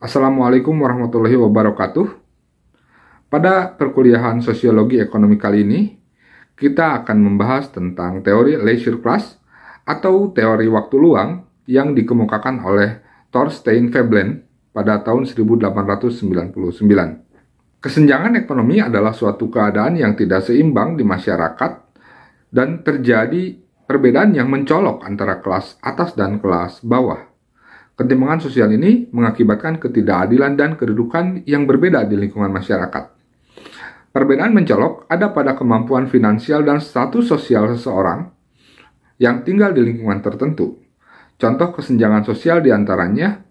Assalamualaikum warahmatullahi wabarakatuh. Pada perkuliahan sosiologi ekonomi kali ini, kita akan membahas tentang teori leisure class atau teori waktu luang yang dikemukakan oleh Thorstein Veblen pada tahun 1899. Kesenjangan ekonomi adalah suatu keadaan yang tidak seimbang di masyarakat dan terjadi perbedaan yang mencolok antara kelas atas dan kelas bawah. Ketimpangan sosial ini mengakibatkan ketidakadilan dan kedudukan yang berbeda di lingkungan masyarakat. Perbedaan mencolok ada pada kemampuan finansial dan status sosial seseorang yang tinggal di lingkungan tertentu. Contoh kesenjangan sosial diantaranya,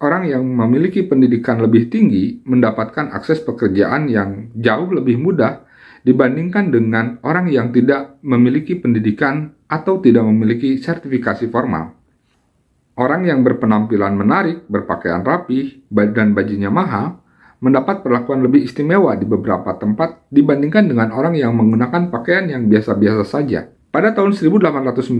orang yang memiliki pendidikan lebih tinggi mendapatkan akses pekerjaan yang jauh lebih mudah dibandingkan dengan orang yang tidak memiliki pendidikan atau tidak memiliki sertifikasi formal. Orang yang berpenampilan menarik, berpakaian rapi badan bajunya mahal, mendapat perlakuan lebih istimewa di beberapa tempat dibandingkan dengan orang yang menggunakan pakaian yang biasa-biasa saja. Pada tahun 1899,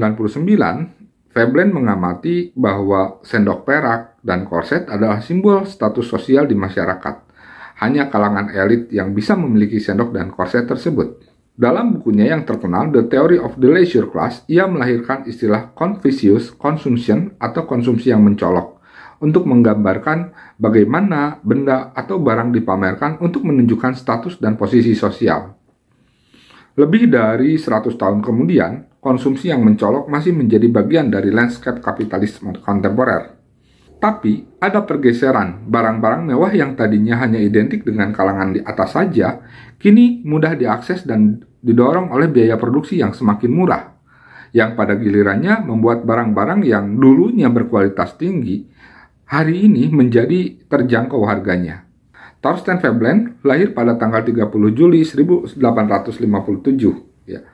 Veblen mengamati bahwa sendok perak dan korset adalah simbol status sosial di masyarakat. Hanya kalangan elit yang bisa memiliki sendok dan korset tersebut. Dalam bukunya yang terkenal The Theory of the Leisure Class, ia melahirkan istilah Confucius Consumption atau konsumsi yang mencolok untuk menggambarkan bagaimana benda atau barang dipamerkan untuk menunjukkan status dan posisi sosial. Lebih dari 100 tahun kemudian, konsumsi yang mencolok masih menjadi bagian dari landscape kapitalisme kontemporer. Tapi, ada pergeseran barang-barang mewah yang tadinya hanya identik dengan kalangan di atas saja, kini mudah diakses dan didorong oleh biaya produksi yang semakin murah, yang pada gilirannya membuat barang-barang yang dulunya berkualitas tinggi hari ini menjadi terjangkau harganya. Thorsten Veblen lahir pada tanggal 30 Juli 1857. Ya.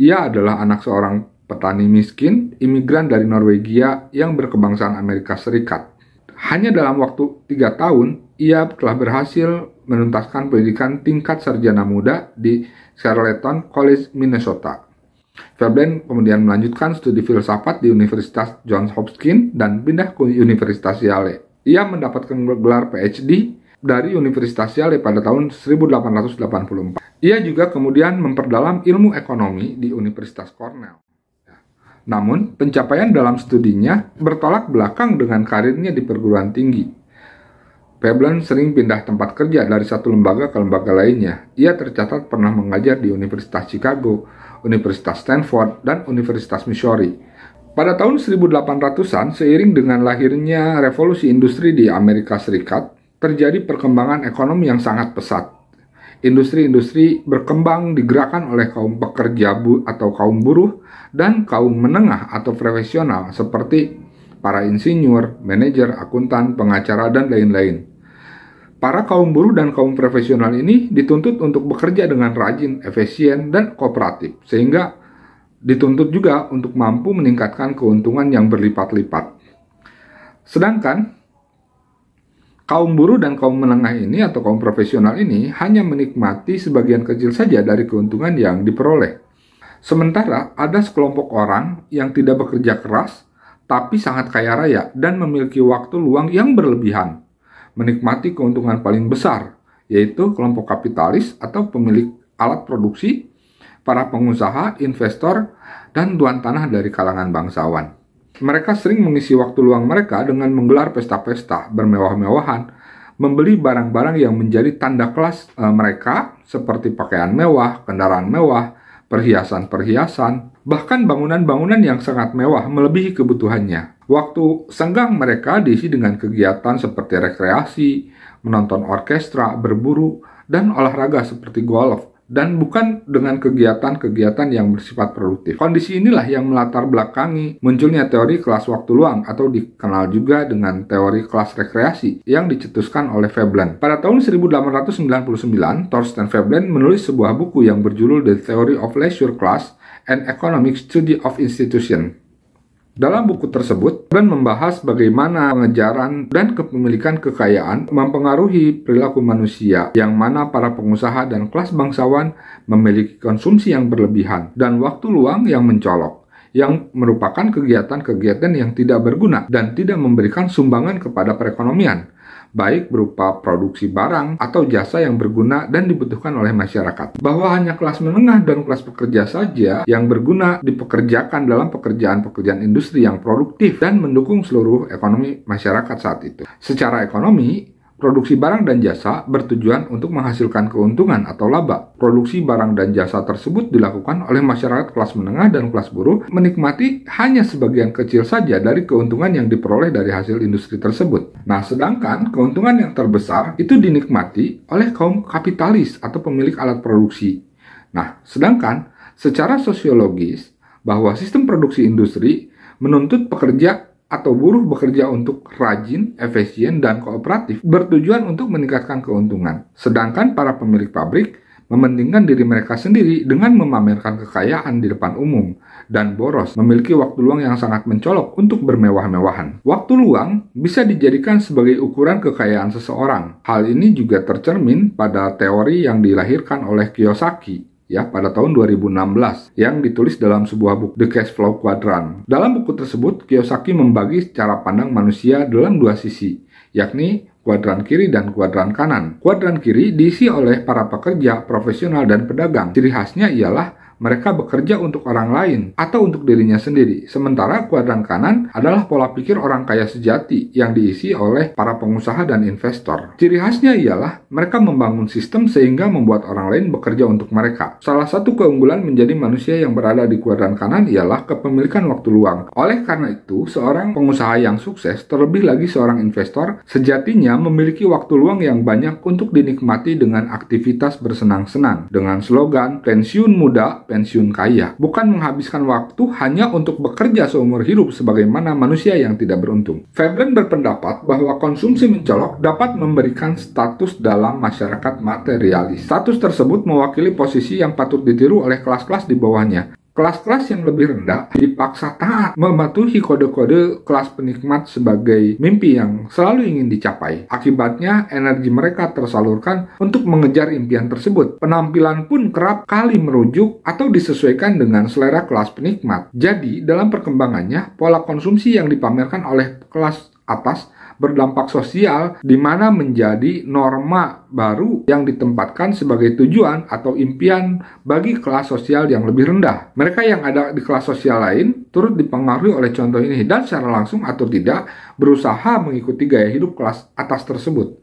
Ia adalah anak seorang petani miskin, imigran dari Norwegia yang berkebangsaan Amerika Serikat. Hanya dalam waktu tiga tahun, ia telah berhasil menuntaskan pendidikan tingkat sarjana muda di Charleton College, Minnesota. Fairbairn kemudian melanjutkan studi filsafat di Universitas Johns Hopkins dan pindah ke Universitas Yale. Ia mendapatkan gelar PhD dari Universitas Yale pada tahun 1884. Ia juga kemudian memperdalam ilmu ekonomi di Universitas Cornell. Namun, pencapaian dalam studinya bertolak belakang dengan karirnya di perguruan tinggi. Veblen sering pindah tempat kerja dari satu lembaga ke lembaga lainnya. Ia tercatat pernah mengajar di Universitas Chicago, Universitas Stanford, dan Universitas Missouri. Pada tahun 1800-an, seiring dengan lahirnya revolusi industri di Amerika Serikat, terjadi perkembangan ekonomi yang sangat pesat. Industri-industri berkembang digerakkan oleh kaum pekerja bu atau kaum buruh dan kaum menengah atau profesional seperti para insinyur, manajer, akuntan, pengacara, dan lain-lain. Para kaum buruh dan kaum profesional ini dituntut untuk bekerja dengan rajin, efisien, dan kooperatif, sehingga dituntut juga untuk mampu meningkatkan keuntungan yang berlipat-lipat. Sedangkan kaum buruh dan kaum menengah ini atau kaum profesional ini hanya menikmati sebagian kecil saja dari keuntungan yang diperoleh. Sementara ada sekelompok orang yang tidak bekerja keras tapi sangat kaya raya dan memiliki waktu luang yang berlebihan menikmati keuntungan paling besar, yaitu kelompok kapitalis atau pemilik alat produksi, para pengusaha, investor, dan tuan tanah dari kalangan bangsawan. Mereka sering mengisi waktu luang mereka dengan menggelar pesta-pesta bermewah-mewahan, membeli barang-barang yang menjadi tanda kelas e, mereka, seperti pakaian mewah, kendaraan mewah, perhiasan-perhiasan, bahkan bangunan-bangunan yang sangat mewah melebihi kebutuhannya. Waktu senggang mereka diisi dengan kegiatan seperti rekreasi, menonton orkestra, berburu, dan olahraga seperti golf, dan bukan dengan kegiatan-kegiatan yang bersifat produktif. Kondisi inilah yang melatar belakangi munculnya teori kelas waktu luang atau dikenal juga dengan teori kelas rekreasi yang dicetuskan oleh Veblen. Pada tahun 1899, Thorsten Veblen menulis sebuah buku yang berjudul The Theory of Leisure Class and Economic Study of Institution dalam buku tersebut, Ben membahas bagaimana pengejaran dan kepemilikan kekayaan mempengaruhi perilaku manusia yang mana para pengusaha dan kelas bangsawan memiliki konsumsi yang berlebihan dan waktu luang yang mencolok yang merupakan kegiatan-kegiatan yang tidak berguna dan tidak memberikan sumbangan kepada perekonomian baik berupa produksi barang atau jasa yang berguna dan dibutuhkan oleh masyarakat. Bahwa hanya kelas menengah dan kelas pekerja saja yang berguna dipekerjakan dalam pekerjaan-pekerjaan industri yang produktif dan mendukung seluruh ekonomi masyarakat saat itu. Secara ekonomi, Produksi barang dan jasa bertujuan untuk menghasilkan keuntungan atau laba. Produksi barang dan jasa tersebut dilakukan oleh masyarakat kelas menengah dan kelas buruh menikmati hanya sebagian kecil saja dari keuntungan yang diperoleh dari hasil industri tersebut. Nah, sedangkan keuntungan yang terbesar itu dinikmati oleh kaum kapitalis atau pemilik alat produksi. Nah, sedangkan secara sosiologis bahwa sistem produksi industri menuntut pekerja atau buruh bekerja untuk rajin, efisien, dan kooperatif bertujuan untuk meningkatkan keuntungan. Sedangkan para pemilik pabrik mementingkan diri mereka sendiri dengan memamerkan kekayaan di depan umum dan boros memiliki waktu luang yang sangat mencolok untuk bermewah-mewahan. Waktu luang bisa dijadikan sebagai ukuran kekayaan seseorang. Hal ini juga tercermin pada teori yang dilahirkan oleh Kiyosaki ya pada tahun 2016 yang ditulis dalam sebuah buku The Cash Flow Quadrant. Dalam buku tersebut, Kiyosaki membagi cara pandang manusia dalam dua sisi, yakni kuadran kiri dan kuadran kanan. Kuadran kiri diisi oleh para pekerja, profesional, dan pedagang. Ciri khasnya ialah mereka bekerja untuk orang lain atau untuk dirinya sendiri. Sementara kuadran kanan adalah pola pikir orang kaya sejati yang diisi oleh para pengusaha dan investor. Ciri khasnya ialah mereka membangun sistem sehingga membuat orang lain bekerja untuk mereka. Salah satu keunggulan menjadi manusia yang berada di kuadran kanan ialah kepemilikan waktu luang. Oleh karena itu, seorang pengusaha yang sukses, terlebih lagi seorang investor, sejatinya memiliki waktu luang yang banyak untuk dinikmati dengan aktivitas bersenang-senang. Dengan slogan pensiun muda pensiun kaya, bukan menghabiskan waktu hanya untuk bekerja seumur hidup sebagaimana manusia yang tidak beruntung. Febren berpendapat bahwa konsumsi mencolok dapat memberikan status dalam masyarakat materialis. Status tersebut mewakili posisi yang patut ditiru oleh kelas-kelas di bawahnya, Kelas-kelas yang lebih rendah dipaksa taat mematuhi kode-kode kelas penikmat sebagai mimpi yang selalu ingin dicapai. Akibatnya, energi mereka tersalurkan untuk mengejar impian tersebut. Penampilan pun kerap kali merujuk atau disesuaikan dengan selera kelas penikmat. Jadi, dalam perkembangannya, pola konsumsi yang dipamerkan oleh kelas atas berdampak sosial di mana menjadi norma baru yang ditempatkan sebagai tujuan atau impian bagi kelas sosial yang lebih rendah. Mereka yang ada di kelas sosial lain turut dipengaruhi oleh contoh ini dan secara langsung atau tidak berusaha mengikuti gaya hidup kelas atas tersebut.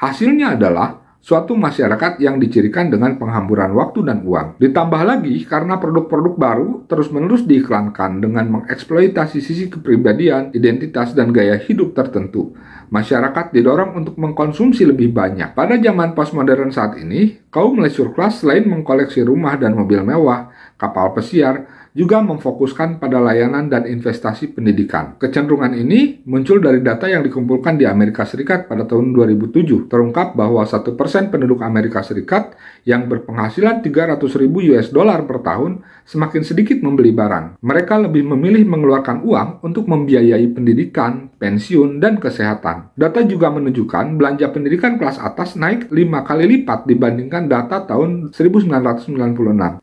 Hasilnya adalah suatu masyarakat yang dicirikan dengan penghamburan waktu dan uang. Ditambah lagi karena produk-produk baru terus-menerus diiklankan dengan mengeksploitasi sisi kepribadian, identitas, dan gaya hidup tertentu. Masyarakat didorong untuk mengkonsumsi lebih banyak. Pada zaman postmodern saat ini, kaum leisure class selain mengkoleksi rumah dan mobil mewah, kapal pesiar, juga memfokuskan pada layanan dan investasi pendidikan. Kecenderungan ini muncul dari data yang dikumpulkan di Amerika Serikat pada tahun 2007. Terungkap bahwa satu persen penduduk Amerika Serikat yang berpenghasilan 300 ribu US dollar per tahun semakin sedikit membeli barang. Mereka lebih memilih mengeluarkan uang untuk membiayai pendidikan, pensiun, dan kesehatan. Data juga menunjukkan belanja pendidikan kelas atas naik 5 kali lipat dibandingkan data tahun 1996.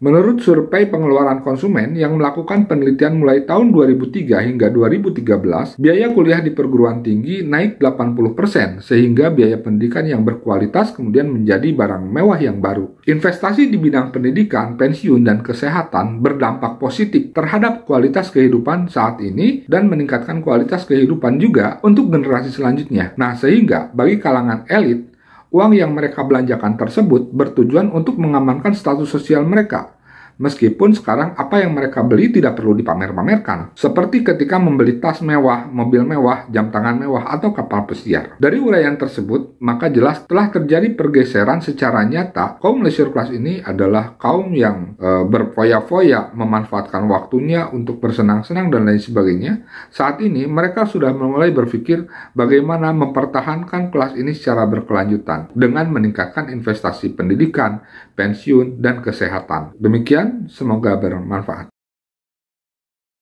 Menurut survei pengeluaran konsumen yang melakukan penelitian mulai tahun 2003 hingga 2013, biaya kuliah di perguruan tinggi naik 80% sehingga biaya pendidikan yang berkualitas kemudian menjadi barang mewah yang baru. Investasi di bidang pendidikan, pensiun, dan kesehatan berdampak positif terhadap kualitas kehidupan saat ini dan meningkatkan kualitas kehidupan juga untuk generasi selanjutnya. Nah, sehingga bagi kalangan elit, uang yang mereka belanjakan tersebut bertujuan untuk mengamankan status sosial mereka Meskipun sekarang apa yang mereka beli tidak perlu dipamer-pamerkan, seperti ketika membeli tas mewah, mobil mewah, jam tangan mewah, atau kapal pesiar. Dari uraian tersebut, maka jelas telah terjadi pergeseran secara nyata. Kaum leisure class ini adalah kaum yang e, berfoya-foya, memanfaatkan waktunya untuk bersenang-senang dan lain sebagainya. Saat ini mereka sudah mulai berpikir bagaimana mempertahankan kelas ini secara berkelanjutan dengan meningkatkan investasi pendidikan, pensiun, dan kesehatan. Demikian Semoga bermanfaat.